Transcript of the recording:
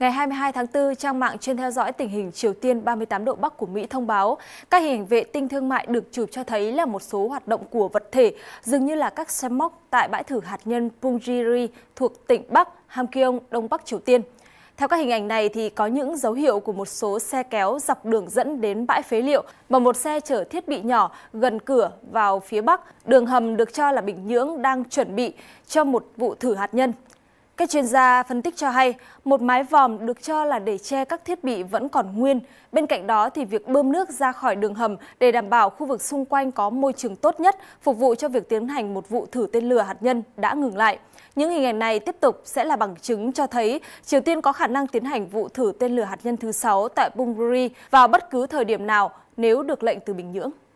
Ngày 22 tháng 4, trang mạng chuyên theo dõi tình hình Triều Tiên 38 độ Bắc của Mỹ thông báo các hình ảnh vệ tinh thương mại được chụp cho thấy là một số hoạt động của vật thể dường như là các xe móc tại bãi thử hạt nhân Punggye-ri thuộc tỉnh Bắc Hamkyong, Đông Bắc Triều Tiên. Theo các hình ảnh này thì có những dấu hiệu của một số xe kéo dọc đường dẫn đến bãi phế liệu và một xe chở thiết bị nhỏ gần cửa vào phía bắc, đường hầm được cho là Bình Nhưỡng đang chuẩn bị cho một vụ thử hạt nhân. Các chuyên gia phân tích cho hay, một mái vòm được cho là để che các thiết bị vẫn còn nguyên. Bên cạnh đó thì việc bơm nước ra khỏi đường hầm để đảm bảo khu vực xung quanh có môi trường tốt nhất, phục vụ cho việc tiến hành một vụ thử tên lửa hạt nhân đã ngừng lại. Những hình ảnh này tiếp tục sẽ là bằng chứng cho thấy Triều Tiên có khả năng tiến hành vụ thử tên lửa hạt nhân thứ 6 tại Bunbury vào bất cứ thời điểm nào nếu được lệnh từ Bình Nhưỡng.